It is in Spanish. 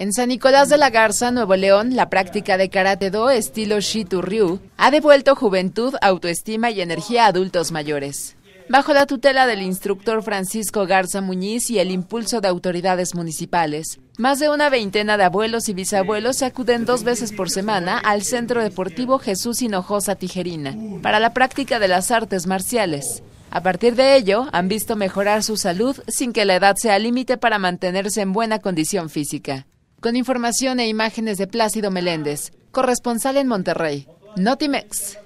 En San Nicolás de la Garza, Nuevo León, la práctica de karate do estilo Shitu Ryu ha devuelto juventud, autoestima y energía a adultos mayores. Bajo la tutela del instructor Francisco Garza Muñiz y el impulso de autoridades municipales, más de una veintena de abuelos y bisabuelos acuden dos veces por semana al Centro Deportivo Jesús Hinojosa Tijerina para la práctica de las artes marciales. A partir de ello, han visto mejorar su salud sin que la edad sea límite para mantenerse en buena condición física. Con información e imágenes de Plácido Meléndez, corresponsal en Monterrey, Notimex.